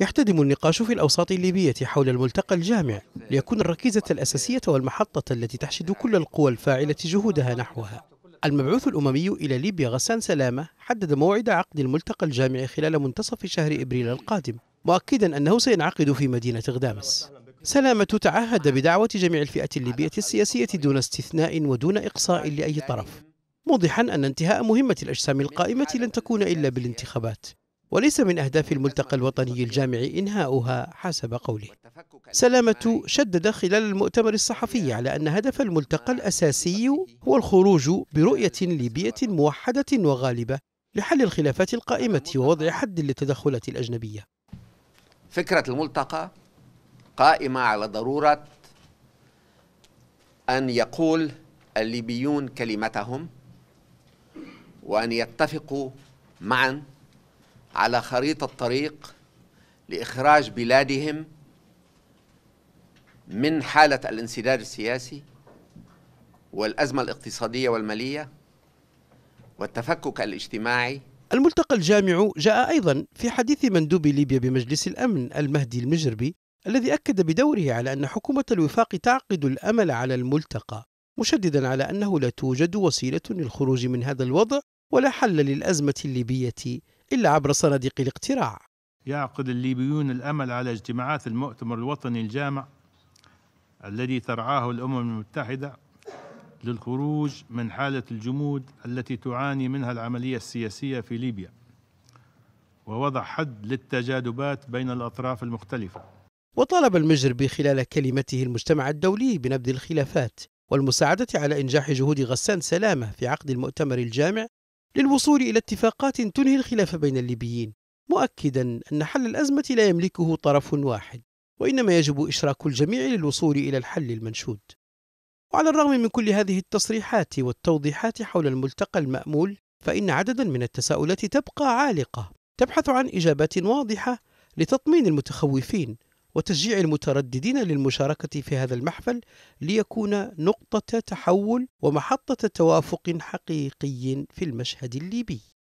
يحتدم النقاش في الأوساط الليبية حول الملتقى الجامع ليكون الركيزة الأساسية والمحطة التي تحشد كل القوى الفاعلة جهودها نحوها المبعوث الأممي إلى ليبيا غسان سلامة حدد موعد عقد الملتقى الجامع خلال منتصف شهر إبريل القادم مؤكدا أنه سينعقد في مدينة غدامس سلامة تعهد بدعوة جميع الفئة الليبية السياسية دون استثناء ودون إقصاء لأي طرف موضحا أن انتهاء مهمة الأجسام القائمة لن تكون إلا بالانتخابات وليس من أهداف الملتقى الوطني الجامع إنهاؤها حسب قوله سلامة شدد خلال المؤتمر الصحفي على أن هدف الملتقى الأساسي هو الخروج برؤية ليبية موحدة وغالبة لحل الخلافات القائمة ووضع حد للتدخلات الأجنبية فكرة الملتقى قائمة على ضرورة أن يقول الليبيون كلمتهم وأن يتفقوا معا على خريطة طريق لإخراج بلادهم من حالة الانسداد السياسي والأزمة الاقتصادية والمالية والتفكك الاجتماعي الملتقى الجامع جاء أيضا في حديث مندوب ليبيا بمجلس الأمن المهدي المجربي الذي أكد بدوره على أن حكومة الوفاق تعقد الأمل على الملتقى مشددا على أنه لا توجد وسيلة للخروج من هذا الوضع ولا حل للأزمة الليبية إلا عبر صناديق الاقتراع يعقد الليبيون الأمل على اجتماعات المؤتمر الوطني الجامع الذي ترعاه الأمم المتحدة للخروج من حالة الجمود التي تعاني منها العملية السياسية في ليبيا ووضع حد للتجاذبات بين الأطراف المختلفة وطالب المجربي خلال كلمته المجتمع الدولي بنبذ الخلافات والمساعدة على إنجاح جهود غسان سلامة في عقد المؤتمر الجامع للوصول إلى اتفاقات تنهي الخلاف بين الليبيين مؤكدا أن حل الأزمة لا يملكه طرف واحد وإنما يجب إشراك الجميع للوصول إلى الحل المنشود وعلى الرغم من كل هذه التصريحات والتوضيحات حول الملتقى المأمول فإن عددا من التساؤلات تبقى عالقة تبحث عن إجابات واضحة لتطمين المتخوفين وتشجيع المترددين للمشاركة في هذا المحفل ليكون نقطة تحول ومحطة توافق حقيقي في المشهد الليبي